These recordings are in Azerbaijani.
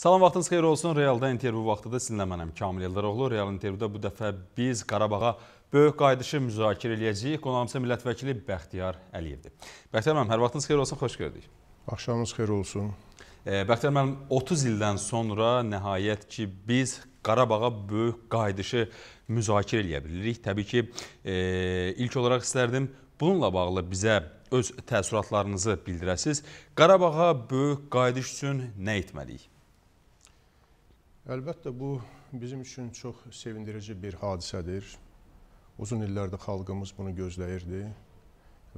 Salam vaxtınız xeyir olsun. Realda intervyu vaxtı da sizinlə mənəm Kamil Eldaroğlu. Real intervyuda bu dəfə biz Qarabağa böyük qayıdışı müzakirə eləyəcəyik. Qonağımsa millət vəkili Bəxtiyar Əliyevdir. Bəxtiyar müəllim, hər vaxtınız xeyir olsun. Xoş gördük. Axşamınız xeyir olsun. Bəxtiyar müəllim, 30 ildən sonra nəhayət ki biz Qarabağa böyük qayıdışı müzakirə eləyə bilirik. Təbii ki, e, ilk olaraq istərdim bununla bağlı bizə öz təəssüratlarınızı bildirəsiz. Qarabağa böyük qayıdış üçün nə etməliyik? Əlbəttə bu bizim üçün çox sevindirici bir hadisədir. Uzun illərdir xalqımız bunu gözləyirdi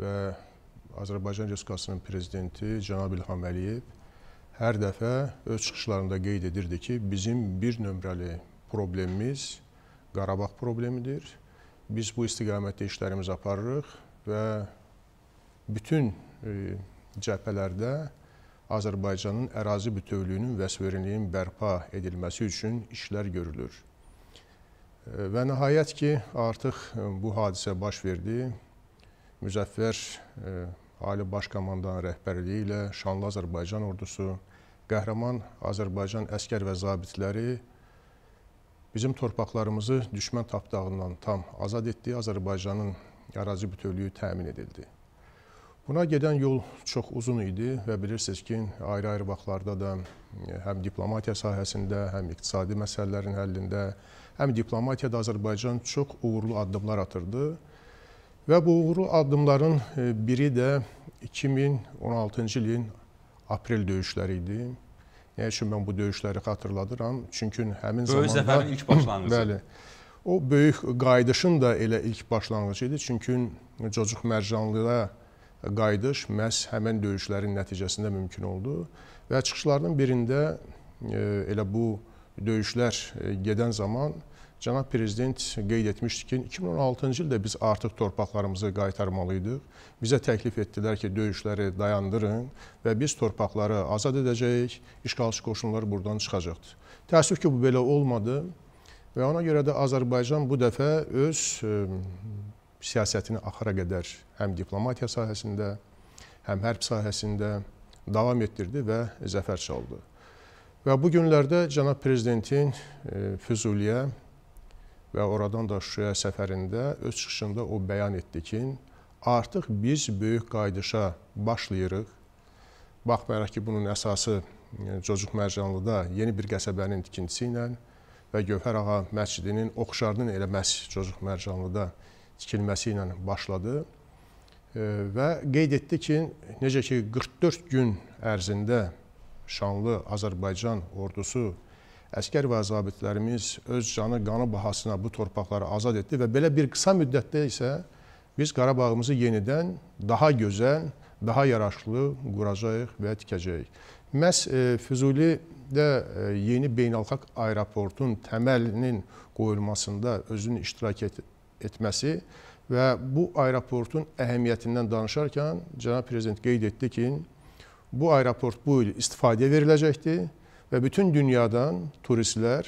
və Azərbaycan Respublikasının prezidenti cənab İlham Əliyev hər dəfə öz çıxışlarında qeyd edirdi ki, bizim bir nömrəli problemimiz Qarabağ problemidir. Biz bu istiqamətdə işlərimizi aparırıq və bütün e, cəbhələrdə Azərbaycanın ərazi bütövlüyünün və suverenliyin bərpa edilməsi üçün işlər görülür. E, və nəhayət ki, artıq e, bu hadisə baş verdi. Müzəffər e, Ali Baş Komandanın rəhbərliyi ilə Şanlı Azərbaycan ordusu, qəhrəman Azərbaycan əskər və zabitləri bizim torpaqlarımızı düşmən tapdağından tam azad etdi, Azərbaycanın ərazi bütövlüyü təmin edildi. Buna gedən yol çox uzun idi və bilirsiniz ki, ayrı-ayrı vaxtlarda da e, həm diplomatiya sahəsində, həm iqtisadi məsələlərin həllində, həm diplomatiyada Azərbaycan çox uğurlu addımlar atırdı. Və bu uğurlu addımların e, biri də 2016-cı ilin aprel döyüşləri idi. Nə üçün mən bu döyüşləri xatırladıram? Çünki həmin böyük zamanda... Böyük zəfərin ilk başlanğıcı. Bəli. O böyük qayıdışın da elə ilk başlanğıcı idi. Çünki Cocuq Mərcanlıya qayıdış məhz həmən döyüşlərin nəticəsində mümkün oldu və çıxışlarının birində e, elə bu döyüşlər e, gedən zaman Cənab Prezident qeyd etmişdi ki, 2016-cı ildə biz artıq torpaqlarımızı qaytarmalıydıq. Bizə təklif etdilər ki, döyüşləri dayandırın və biz torpaqları azad edəcəyik, işğalçı qoşunlar buradan çıxacaqdır. Təəssüf ki, bu belə olmadı və ona görə də Azərbaycan bu dəfə öz e, siyasətini axıra qədər həm diplomatiya sahəsində, həm hərb sahəsində davam etdirdi və zəfər çaldı. Və bu günlərdə cənab prezidentin e, Füzuliyə və oradan da Şuşaya səfərində öz çıxışında o bəyan etdi ki, artıq biz böyük qayıdışa başlayırıq. Baxmayaraq ki, bunun əsası e, Cocuq Mərcanlıda yeni bir qəsəbənin tikintisi ilə və Gövhər Ağa məscidinin oxşarının elə məhz Cocuq Mərcanlıda tikilməsi ilə başladı və qeyd etdi ki, necə ki 44 gün ərzində şanlı Azərbaycan ordusu əskər və zabitlərimiz öz canı qanı bahasına bu torpaqları azad etdi və belə bir qısa müddətdə isə biz Qarabağımızı yenidən daha gözəl, daha yaraşıqlı quracağıq və tikəcəyik. Məs e, Füzulidə e, yeni beynəlxalq aeroportun təməlinin qoyulmasında özünü iştirak etdi etməsi və bu aeroportun əhəmiyyətindən danışarkən cənab prezident qeyd etdi ki, bu aeroport bu il istifadəyə veriləcəkdir və bütün dünyadan turistlər,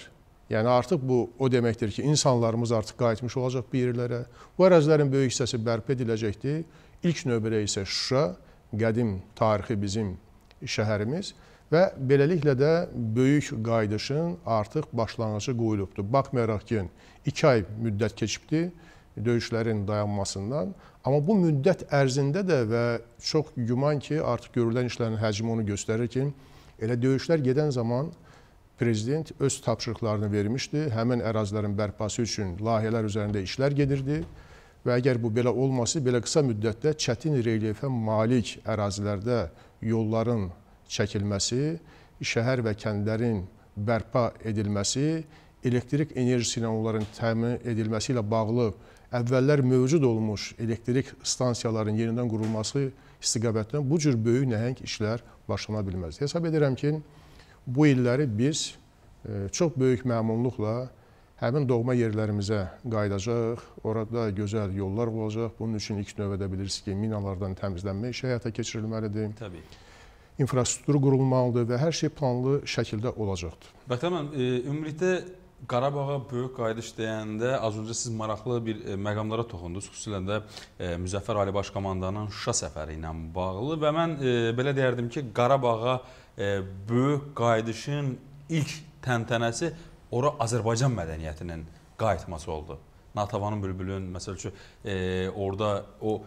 yəni artıq bu o deməkdir ki, insanlarımız artıq qayıtmış olacaq bir yerlərə. Bu ərazilərin böyük hissəsi bərpa ediləcəkdir. İlk növbədə isə Şuşa, qədim tarixi bizim şəhərimiz Və beləliklə də böyük qayıdışın artıq başlanğıcı qoyulubdur. Baxmayaraq ki, 2 ay müddət keçibdir döyüşlərin dayanmasından. Amma bu müddət ərzində də və çox güman ki, artıq görülən işlərin həcmi onu göstərir ki, elə döyüşlər gedən zaman prezident öz tapşırıqlarını vermişdi. Həmin ərazilərin bərpası üçün layihələr üzərində işlər gedirdi və əgər bu belə olması, belə qısa müddətdə çətin relyefə malik ərazilərdə yolların çəkilməsi, şəhər və kəndlərin bərpa edilməsi, elektrik enerjisi ilə onların təmin edilməsi ilə bağlı əvvəllər mövcud olmuş elektrik stansiyalarının yenidən qurulması istiqamətindən bu cür böyük nəhəng işlər başlana bilməz. Hesab edirəm ki, bu illəri biz e, çox böyük məmnunluqla həmin doğma yerlərimizə qayıdacaq, orada gözəl yollar olacaq. Bunun üçün ilk növbədə bilirsiniz ki, minalardan təmizlənmə işi həyata keçirilməlidir. Təbii infrastruktur qurulmalıdır və hər şey planlı şəkildə olacaqdır. Bətəm müəllim, e, ümumilikdə Qarabağa böyük qayıdış deyəndə az öncə siz maraqlı bir e, məqamlara toxundunuz, xüsusilə də e, Müzəffər Ali Baş komandanın Şuşa səfəri ilə bağlı və mən e, belə deyərdim ki, Qarabağa e, böyük qayıdışın ilk təntənəsi ora Azərbaycan mədəniyyətinin qayıtması oldu. Natəvanın bülbülün, məsəl üçün, e, orada o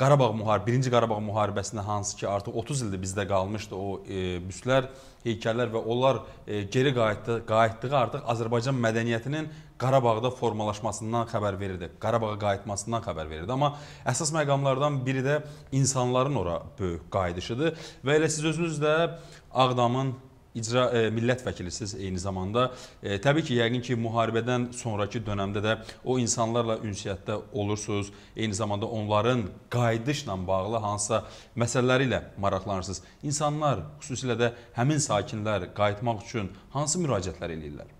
Qarabağ müharib, birinci Qarabağ müharibəsində hansı ki, artıq 30 ildir bizdə qalmışdı o e, büstlər, heykəllər və onlar e, geri qayıtdı, qayıtdığı artıq Azərbaycan mədəniyyətinin Qarabağda formalaşmasından xəbər verirdi. Qarabağa qayıtmasından xəbər verirdi. Amma əsas məqamlardan biri də insanların ora böyük qayıdışıdır və elə siz özünüz də Ağdamın icra e, millət vəkilisiniz eyni zamanda. E, təbii ki, yəqin ki, müharibədən sonrakı dönəmdə də o insanlarla ünsiyyətdə olursunuz. Eyni zamanda onların qayıdışla bağlı hansısa məsələləri ilə maraqlanırsınız. İnsanlar, xüsusilə də həmin sakinlər qayıtmaq üçün hansı müraciətlər eləyirlər?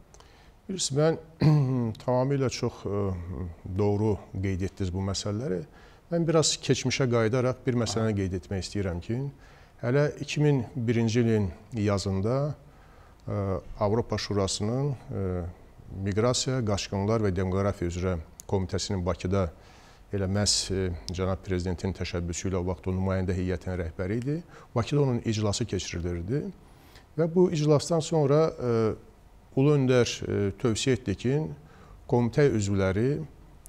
Bilirsiniz, mən tamamilə çox e, doğru qeyd etdiniz bu məsələləri. Mən biraz keçmişə qayıdaraq bir məsələni qeyd etmək istəyirəm ki, Hələ 2001-ci ilin yazında e, Avropa Şurasının e, Miqrasiya, Qaçqınlar və Demografiya üzrə Komitəsinin Bakıda elə məhz e, cənab prezidentin təşəbbüsü ilə o vaxt o nümayəndə heyətinin rəhbəri idi. Bakıda onun iclası keçirilirdi və bu iclasdan sonra Ulu Öndər tövsiyə etdi ki, komitə üzvləri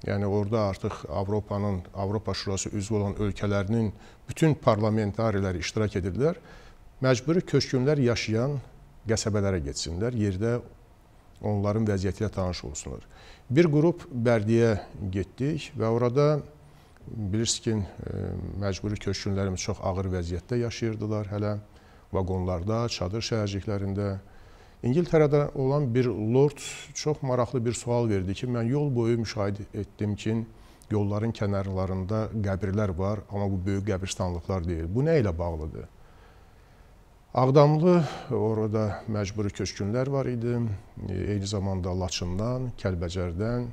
Yəni orada artıq Avropanın, Avropa Şurası üzvü olan ölkələrinin bütün parlamentariləri iştirak edirlər. Məcburi köçkünlər yaşayan qəsəbələrə getsinlər, yerdə onların vəziyyəti ilə tanış olsunlar. Bir qrup Bərdiyə getdik və orada bilirsiniz ki, e, məcburi köçkünlərimiz çox ağır vəziyyətdə yaşayırdılar hələ vaqonlarda, çadır şəhərciklərində. İngiltərədə olan bir lord çox maraqlı bir sual verdi ki, mən yol boyu müşahidə etdim ki, yolların kənarlarında qəbirlər var, amma bu böyük qəbristanlıqlar deyil. Bu nə ilə bağlıdır? Ağdamlı orada məcburi köçkünlər var idi, e, eyni zamanda Laçından, Kəlbəcərdən.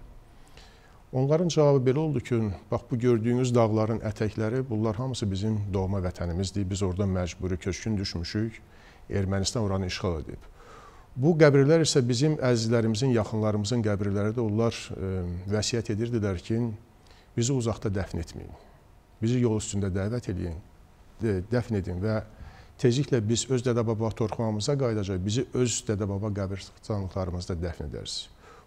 Onların cavabı belə oldu ki, bax bu gördüyünüz dağların ətəkləri, bunlar hamısı bizim doğma vətənimizdir. Biz orada məcburi köçkün düşmüşük. Ermənistan oranı işğal edib. Bu qəbirlər isə bizim əzizlərimizin, yaxınlarımızın qəbirləridir. Onlar e, vəsiyyət edirdilər ki, bizi uzaqda dəfn etməyin. Bizi yol üstündə dəvət edin, e, dəfn edin və tezliklə biz öz dədə-baba torxanamıza qayıdacaq, bizi öz dədə-baba qəbirstanlıqlarımızda dəfn edəriz.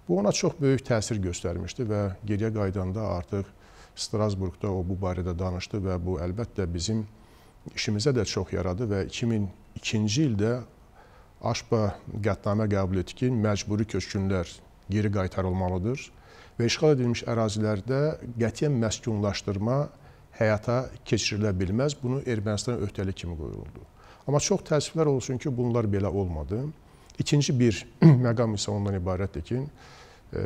Bu ona çox böyük təsir göstərmişdi və geriyə qayıdanda artıq Strasburqda o bu barədə danışdı və bu əlbəttə bizim işimizə də çox yaradı və 2002-ci ildə AŞPA qətnamə qəbul etdi ki, məcburi köçkünlər geri qaytarılmalıdır və işğal edilmiş ərazilərdə qətiyyən məskunlaşdırma həyata keçirilə bilməz. Bunu Ermənistan öhdəliyi kimi qoyuldu. Amma çox təəssüflər olsun ki, bunlar belə olmadı. İkinci bir məqam isə ondan ibarətdir ki, e,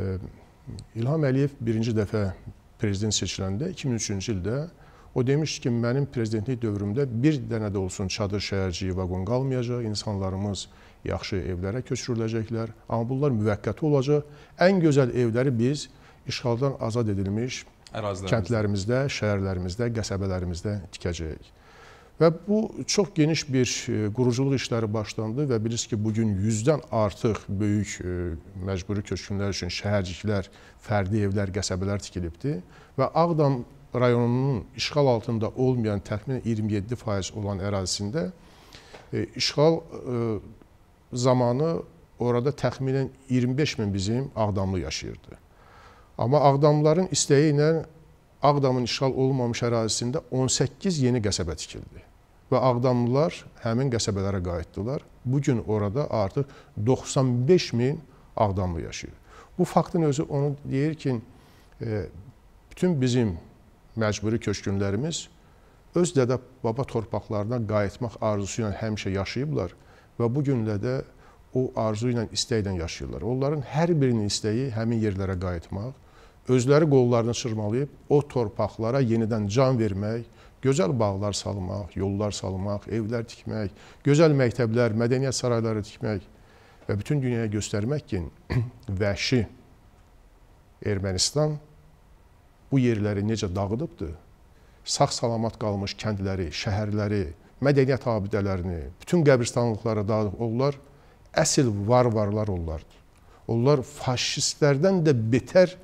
İlham Əliyev birinci dəfə prezident seçiləndə 2003-cü ildə O demiş ki, mənim prezidentlik dövrümdə bir dənə də olsun çadır şəhərciyi vaqon qalmayacaq, insanlarımız yaxşı evlərə köçürüləcəklər, amma bunlar müvəqqəti olacaq. Ən gözəl evləri biz işğaldan azad edilmiş kəndlərimizdə, şəhərlərimizdə, qəsəbələrimizdə tikəcəyik. Və bu çox geniş bir e, quruculuq işləri başlandı və bilirsiniz ki, bu gün 100-dən artıq böyük e, məcburi köçkünlər üçün şəhərciklər, fərdi evlər, qəsəbələr tikilibdi və Ağdam rayonunun işğal altında olmayan təxminən 27% olan ərazisində e, işğal e, zamanı orada təxminən 25 min bizim Ağdamlı yaşayırdı. Amma Ağdamlıların istəyi ilə Ağdamın işğal olmamış ərazisində 18 yeni qəsəbə tikildi və Ağdamlılar həmin qəsəbələrə qayıtdılar. Bu gün orada artıq 95 min Ağdamlı yaşayır. Bu faktın özü onu deyir ki, e, bütün bizim məcburi köçkünlərimiz öz dədə-baba torpaqlarına qayıtmaq arzusu ilə həmişə yaşayıblar və bu gündə də o arzu ilə, istəklə yaşayırlar. Onların hər birinin istəyi həmin yerlərə qayıtmaq, özləri qollarını çırmalayıb o torpaqlara yenidən can vermək, gözəl bağlar salmaq, yollar salmaq, evlər tikmək, gözəl məktəblər, mədəniyyət sarayları tikmək və bütün dünyaya göstərmək ki, vəhşi Ermənistan bu yerləri necə dağıdıbdı, sağ-salamat qalmış kəndləri, şəhərləri, mədəniyyət abidələrini, bütün qəbristanlıqlara dağıdıb, onlar əsl varvarlar onlardır. Onlar faşistlərdən də betər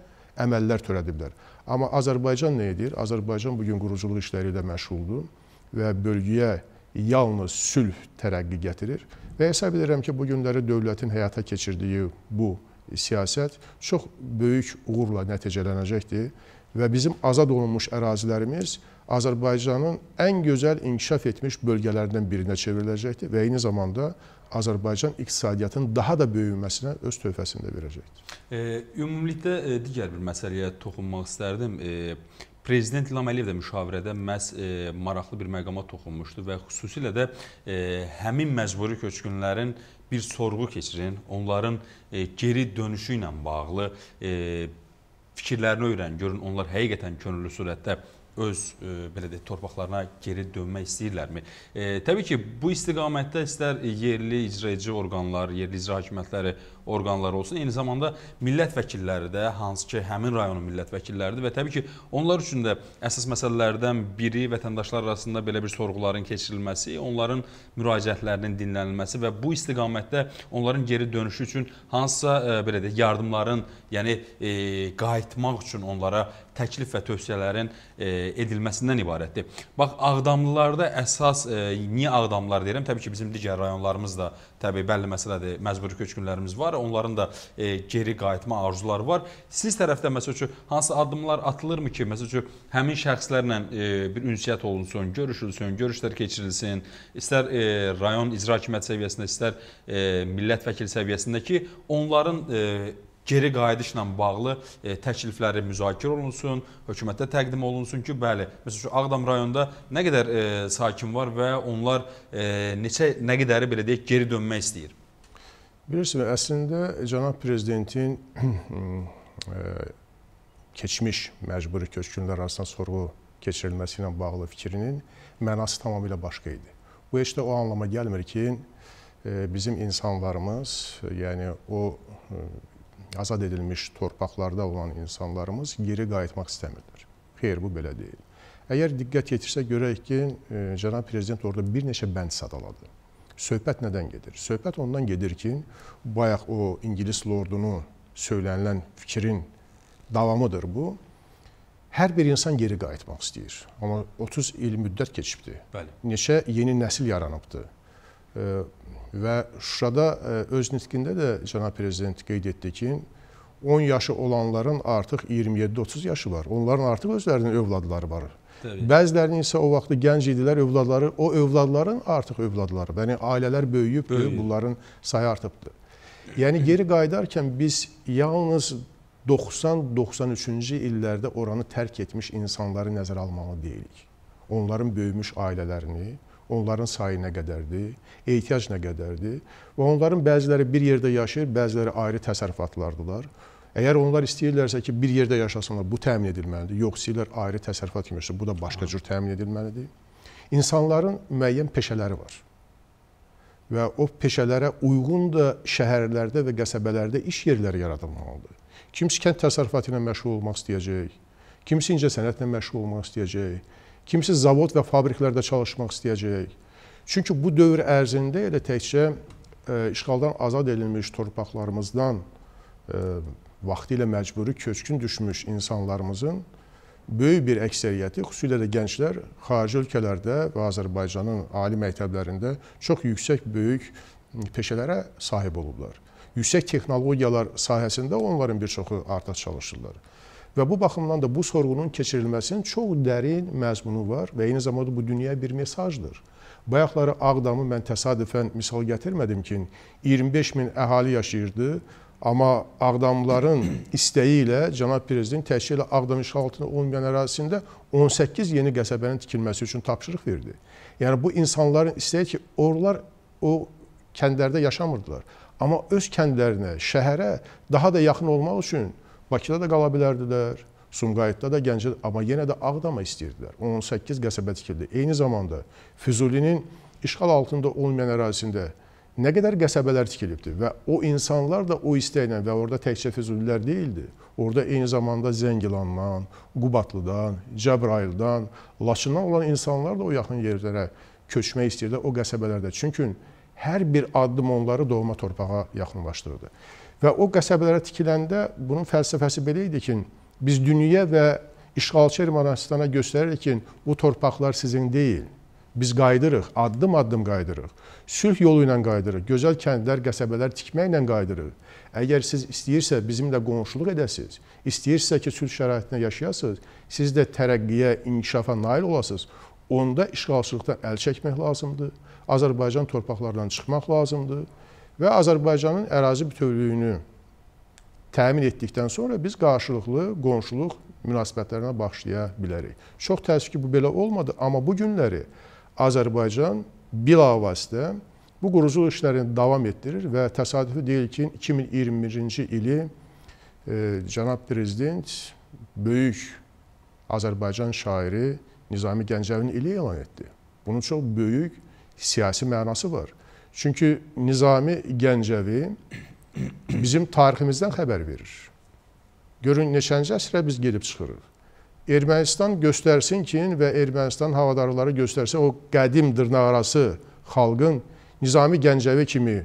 əməllər törədiblər. Amma Azərbaycan nə edir? Azərbaycan bugün quruculuq işləri ilə məşğuldur və bölgəyə yalnız sülh tərəqqi gətirir. Və hesab edirəm ki, bu günləri dövlətin həyata keçirdiyi bu siyasət çox böyük uğurla nəticələnəcəkdir və bizim azad olunmuş ərazilərimiz Azərbaycanın ən gözəl inkişaf etmiş bölgələrindən birinə çevriləcəkdir və eyni zamanda Azərbaycan iqtisadiyyatının daha da böyüməsinə öz töhfəsini də verəcəkdir. E, ümumilikdə e, digər bir məsələyə toxunmaq istərdim. E, Prezident İlham Əliyev də müşavirədə məhz e, maraqlı bir məqama toxunmuşdu və xüsusilə də e, həmin məcburi köçkünlərin bir sorğu keçirin, onların e, geri dönüşü ilə bağlı e, fikirlərini öyrən, görün onlar həqiqətən könüllü surətdə öz e, belə deyək torpaqlarına geri dönmək istəyirlərmi? E, təbii ki, bu istiqamətdə istər yerli icraçı orqanlar, yerli icra hakimiyyətləri orqanları olsun, eyni zamanda millət vəkilləri də, hansı ki, həmin rayonun millət vəkilləridir və təbii ki, onlar üçün də əsas məsələlərdən biri vətəndaşlar arasında belə bir sorğuların keçirilməsi, onların müraciətlərinin dinlənilməsi və bu istiqamətdə onların geri dönüşü üçün hansısa e, belə deyək yardımların, yəni e, qayıtmaq üçün onlara təklif və tövsiyələrin e, edilməsindən ibarətdir. Bax, Ağdamlılarda əsas, e, niyə Ağdamlılar deyirəm? Təbii ki, bizim digər rayonlarımız da təbii bəlli məsələdir, məcburi köçkünlərimiz var, onların da e, geri qayıtma arzuları var. Siz tərəfdən, məsəl üçün, hansı addımlar atılırmı ki, məsəl üçün, həmin şəxslərlə bir ünsiyyət olunsun, görüşülsün, görüşlər keçirilsin, istər rayon icra hakimiyyət səviyyəsində, istər millət vəkil səviyyəsində ki, onların geri qayıdışla bağlı e, təklifləri müzakirə olunsun, hökumətdə təqdim olunsun ki, bəli, məsələn Ağdam rayonunda nə qədər e, sakin var və onlar e, neçə nə qədəri belə deyək geri dönmək istəyir. Bilirsiniz, əslində cənab prezidentin e, keçmiş məcburi köçkünlər arasında sorğu keçirilməsi ilə bağlı fikrinin mənası tamamilə başqa idi. Bu heç də o anlama gəlmir ki, e, bizim insanlarımız, yəni o e, azad edilmiş torpaqlarda olan insanlarımız geri qayıtmaq istəmirlər. Xeyr, bu belə deyil. Əgər diqqət yetirsə görək ki, e, cənab prezident orada bir neçə bənd sadaladı. Söhbət nədən gedir? Söhbət ondan gedir ki, bayaq o ingilis lordunu söylənilən fikrin davamıdır bu. Hər bir insan geri qayıtmaq istəyir. Amma 30 il müddət keçibdi. Bəli. Neçə yeni nəsil yaranıbdı. E, Və Şuşada e, öz nitqində də cənab prezident qeyd etdi ki, 10 yaşı olanların artıq 27-30 yaşı var. Onların artıq özlərinin övladları var. Təbii. Bəzilərinin isə o vaxtı gənc idilər, övladları, o övladların artıq övladları. Yəni ailələr böyüyübdür, Böyüyüb. bunların sayı artıbdır. Yəni geri qayıdarkən biz yalnız 90-93-cü illərdə oranı tərk etmiş insanları nəzərə almalı deyilik. Onların böyümüş ailələrini, onların sayı nə qədərdir, ehtiyac nə qədərdir və onların bəziləri bir yerdə yaşayır, bəziləri ayrı təsərrüfatlardılar. Əgər onlar istəyirlərsə ki, bir yerdə yaşasınlar, bu təmin edilməlidir. Yox, istəyirlər ayrı təsərrüfat kimi, bu da başqa cür təmin edilməlidir. İnsanların müəyyən peşələri var və o peşələrə uyğun da şəhərlərdə və qəsəbələrdə iş yerləri yaradılmalıdır. Kimisi kənd təsərrüfatı ilə məşğul olmaq istəyəcək, kimisi incəsənətlə məşğul olmaq istəyəcək, kimisi zavod və fabriklərdə çalışmaq istəyəcək. Çünki bu dövr ərzində elə təkcə e, işğaldan azad edilmiş torpaqlarımızdan e, vaxtilə məcburi köçkün düşmüş insanlarımızın böyük bir əksəriyyəti, xüsusilə də gənclər xarici ölkələrdə və Azərbaycanın ali məktəblərində çox yüksək böyük peşələrə sahib olublar. Yüksək texnologiyalar sahəsində onların bir çoxu artıq çalışırlar. Və bu baxımdan da bu sorğunun keçirilməsinin çox dərin məzmunu var və eyni zamanda bu dünyaya bir mesajdır. Bayaqları Ağdamı mən təsadüfən misal gətirmədim ki, 25 min əhali yaşayırdı, amma Ağdamlıların istəyi ilə cənab prezident təşkil ilə Ağdam işğal altında olmayan ərazisində 18 yeni qəsəbənin tikilməsi üçün tapşırıq verdi. Yəni bu insanların istəyi ki, oralar o kəndlərdə yaşamırdılar, amma öz kəndlərinə, şəhərə daha da yaxın olmaq üçün Bakıda da qala bilərdilər, Sumqayıtda da, Gəncə, amma yenə də Ağdama istəyirdilər. 18 qəsəbə tikildi. Eyni zamanda Füzulinin işğal altında olmayan ərazisində nə qədər qəsəbələr tikilibdi və o insanlar da o istəklə və orada təkcə Füzulilər deyildi. Orada eyni zamanda Zəngilandan, Qubatlıdan, Cəbrayıldan, Laçından olan insanlar da o yaxın yerlərə köçmək istəyirdi o qəsəbələrdə. Çünki hər bir addım onları doğma torpağa yaxınlaşdırırdı. Və o qəsəbələrə tikiləndə bunun fəlsəfəsi belə idi ki, biz dünya və işğalçı Ermənistana göstəririk ki, bu torpaqlar sizin deyil. Biz qayıdırıq, addım-addım qayıdırıq. Sülh yolu ilə qayıdırıq, gözəl kəndlər, qəsəbələr tikməklə qayıdırıq. Əgər siz istəyirsə bizimlə qonşuluq edəsiz, istəyirsə ki, sülh şəraitində yaşayasınız, siz də tərəqqiyə, inkişafa nail olasınız, onda işğalçılıqdan əl çəkmək lazımdır. Azərbaycan torpaqlarından çıxmaq lazımdır və Azərbaycanın ərazi bütövlüyünü təmin etdikdən sonra biz qarşılıqlı qonşuluq münasibətlərinə başlaya bilərik. Çox təəssüf ki, bu belə olmadı, amma bu günləri Azərbaycan bilavasitə bu quruculuq işlərini davam etdirir və təsadüfi deyil ki, 2021-ci ili e, cənab prezident böyük Azərbaycan şairi Nizami Gəncəvinin ili elan etdi. Bunun çox böyük siyasi mənası var. Çünki Nizami Gəncəvi bizim tariximizdən xəbər verir. Görün, neçənci əsrə biz gedib çıxırıq. Ermənistan göstərsin ki, və Ermənistan havadarları göstərsin, o qədim dırnaqarası xalqın Nizami Gəncəvi kimi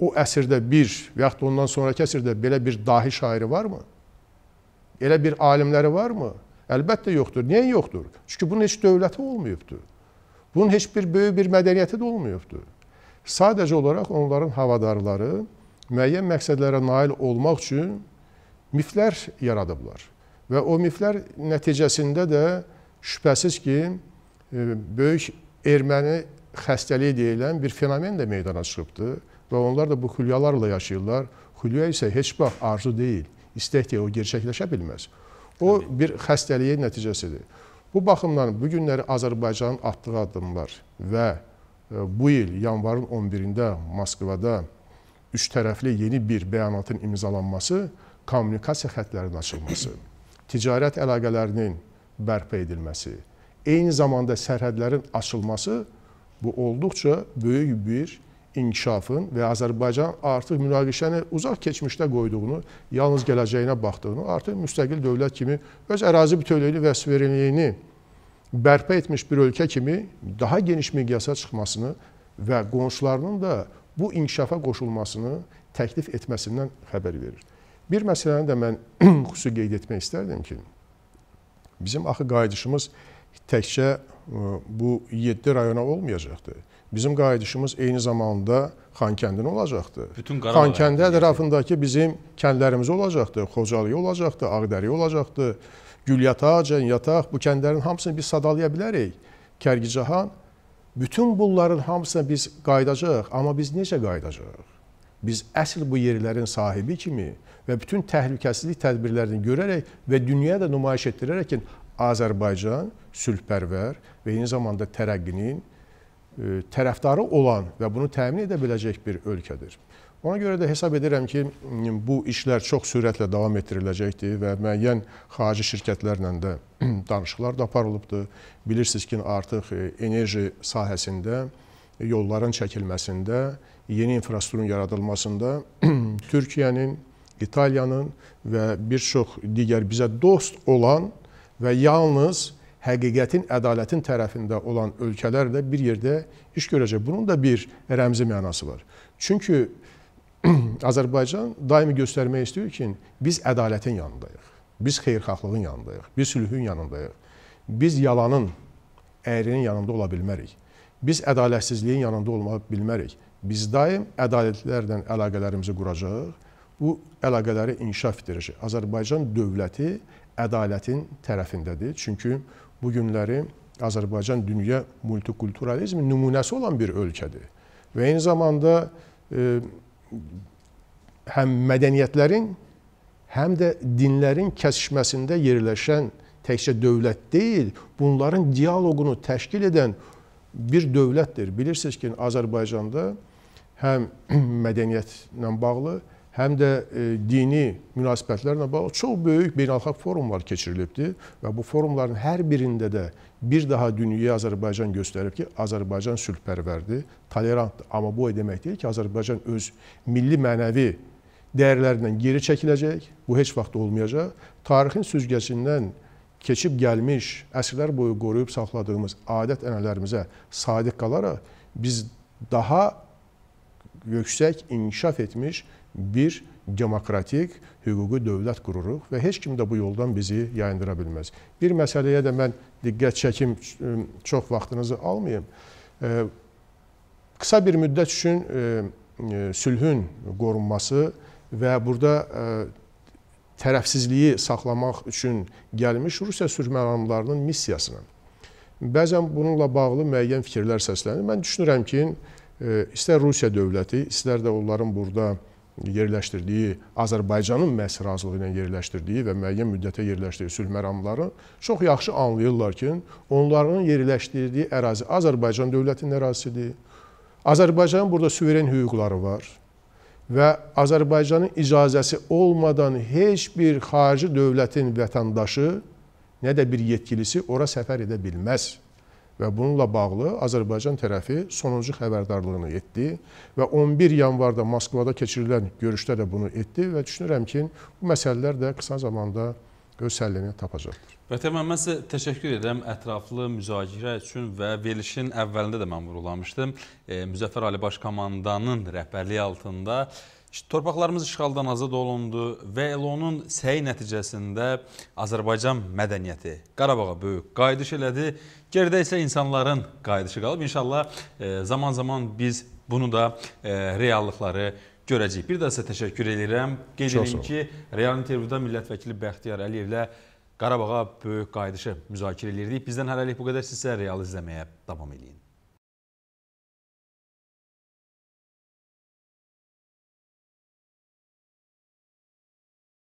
o əsrdə bir və yaxud ondan sonraki əsrdə belə bir dahi şairi varmı? Elə bir alimləri varmı? Əlbəttə yoxdur. Niyə yoxdur? Çünki bunun heç dövləti olmayıbdır. Bunun heç bir böyük bir mədəniyyəti də olmayıbdır. Sadəcə olaraq onların havadarları müəyyən məqsədlərə nail olmaq üçün miflər yaradıblar. Və o miflər nəticəsində də şübhəsiz ki, e, böyük erməni xəstəliyi deyilən bir fenomen də meydana çıxıbdır və onlar da bu xülyalarla yaşayırlar. Xülya isə heç vaxt arzu deyil, istək deyil, o gerçəkləşə bilməz. O bir xəstəliyin nəticəsidir. Bu baxımdan bu günləri Azərbaycanın atdığı addımlar və bu il yanvarın 11-də Moskvada üç tərəfli yeni bir bəyanatın imzalanması, kommunikasiya xətlərinin açılması, ticarət əlaqələrinin bərpa edilməsi, eyni zamanda sərhədlərin açılması bu olduqca böyük bir inkişafın və Azərbaycan artıq münaqişəni uzaq keçmişdə qoyduğunu, yalnız gələcəyinə baxdığını, artıq müstəqil dövlət kimi öz ərazi bütövlüyünü və suverenliyini bərpa etmiş bir ölkə kimi daha geniş miqyasa çıxmasını və qonşularının da bu inkişafa qoşulmasını təklif etməsindən xəbər verir. Bir məsələni də mən xüsusi qeyd etmək istərdim ki, bizim axı qayıdışımız təkcə e, bu 7 rayona olmayacaqdı. Bizim qayıdışımız eyni zamanda Xankəndin olacaqdı. Bütün Xankəndi ətrafındakı bizim kəndlərimiz olacaqdı, Xocalıya olacaqdı, Ağdəriyə olacaqdı. Gülyataq, Cənyataq, bu kəndlərin hamısını biz sadalaya bilərik. Kərgicahan, bütün bunların hamısına biz qayıdacaq, amma biz necə qayıdacaq? Biz əsl bu yerlərin sahibi kimi və bütün təhlükəsizlik tədbirlərini görərək və dünyaya da nümayiş etdirərək ki, Azərbaycan sülhpərvər və eyni zamanda tərəqqinin e, tərəfdarı olan və bunu təmin edə biləcək bir ölkədir. Ona görə də hesab edirəm ki, bu işlər çox sürətlə davam etdiriləcəkdir və müəyyən xarici şirkətlərlə də danışıqlar da aparılıbdır. Bilirsiniz ki, artıq e, enerji sahəsində yolların çəkilməsində, yeni infrastrukturun yaradılmasında Türkiyənin, İtaliyanın və bir çox digər bizə dost olan və yalnız həqiqətin, ədalətin tərəfində olan ölkələr də bir yerdə iş görəcək. Bunun da bir rəmzi mənası var. Çünki Azərbaycan daimi göstərmək istəyir ki, biz ədalətin yanındayıq. Biz xeyirxahlığın yanındayıq. Biz sülhün yanındayıq. Biz yalanın, əyrinin yanında ola bilmərik. Biz ədalətsizliyin yanında olma bilmərik. Biz daim ədalətlərlə əlaqələrimizi quracağıq. Bu əlaqələri inkişaf etdirəcək. Azərbaycan dövləti ədalətin tərəfindədir. Çünki bu günləri Azərbaycan dünya multikulturalizmin nümunəsi olan bir ölkədir. Və eyni zamanda e, həm mədəniyyətlərin, həm də dinlərin kəsişməsində yerləşən təkcə dövlət deyil, bunların dialoqunu təşkil edən bir dövlətdir. Bilirsiniz ki, Azərbaycanda həm mədəniyyətlə bağlı, həm həm də e, dini münasibətlərlə bağlı çox böyük beynəlxalq forumlar keçirilibdir və bu forumların hər birində də bir daha dünyaya Azərbaycan göstərib ki, Azərbaycan sülhpərvərdir, tolerantdır. Amma bu o demək deyil ki, Azərbaycan öz milli mənəvi dəyərlərindən geri çəkiləcək. Bu heç vaxt olmayacaq. Tarixin süzgəsindən keçib gəlmiş, əsrlər boyu qoruyub saxladığımız adət-ənənələrimizə sadiq qalaraq biz daha yüksək inkişaf etmiş bir demokratik hüquqi dövlət qururuq və heç kim də bu yoldan bizi yayındıra bilməz. Bir məsələyə də mən diqqət çəkim, çox vaxtınızı almayım. Qısa bir müddət üçün sülhün qorunması və burada tərəfsizliyi saxlamaq üçün gəlmiş Rusiya sülhməramlarının missiyasına. Bəzən bununla bağlı müəyyən fikirlər səslənir. Mən düşünürəm ki, istər Rusiya dövləti, istər də onların burada yerləşdirdiyi, Azərbaycanın məhz razılığı ilə yerləşdirdiyi və müəyyən müddətə yerləşdirdiyi sülh məramları çox yaxşı anlayırlar ki, onların yerləşdirdiyi ərazi Azərbaycan dövlətinin ərazisidir. Azərbaycanın burada suveren hüquqları var və Azərbaycanın icazəsi olmadan heç bir xarici dövlətin vətəndaşı, nə də bir yetkilisi ora səfər edə bilməz və bununla bağlı Azərbaycan tərəfi sonuncu xəbərdarlığını etdi və 11 yanvarda Moskvada keçirilən görüşdə də bunu etdi və düşünürəm ki, bu məsələlər də qısa zamanda öz həllini tapacaqdır. Vətəmən, mən sizə təşəkkür edirəm ətraflı müzakirə üçün və verilişin əvvəlində də mən vurulamışdım. E, Müzəffər Ali Baş Komandanın rəhbərliyi altında Torpaqlarımız işğaldan azad olundu və Elonun səyi nəticəsində Azərbaycan mədəniyyəti Qarabağa böyük qayıdış elədi. Geridə isə insanların qayıdışı qalıb. İnşallah e, zaman-zaman biz bunu da e, reallıqları görəcəyik. Bir daha sizə təşəkkür edirəm. Qeyd edim ki, real intervyuda millət vəkili Bəxtiyar Əliyevlə Qarabağa böyük qayıdışı müzakirə edirdik. Bizdən hələlik bu qədər. Sizsə real izləməyə davam edin.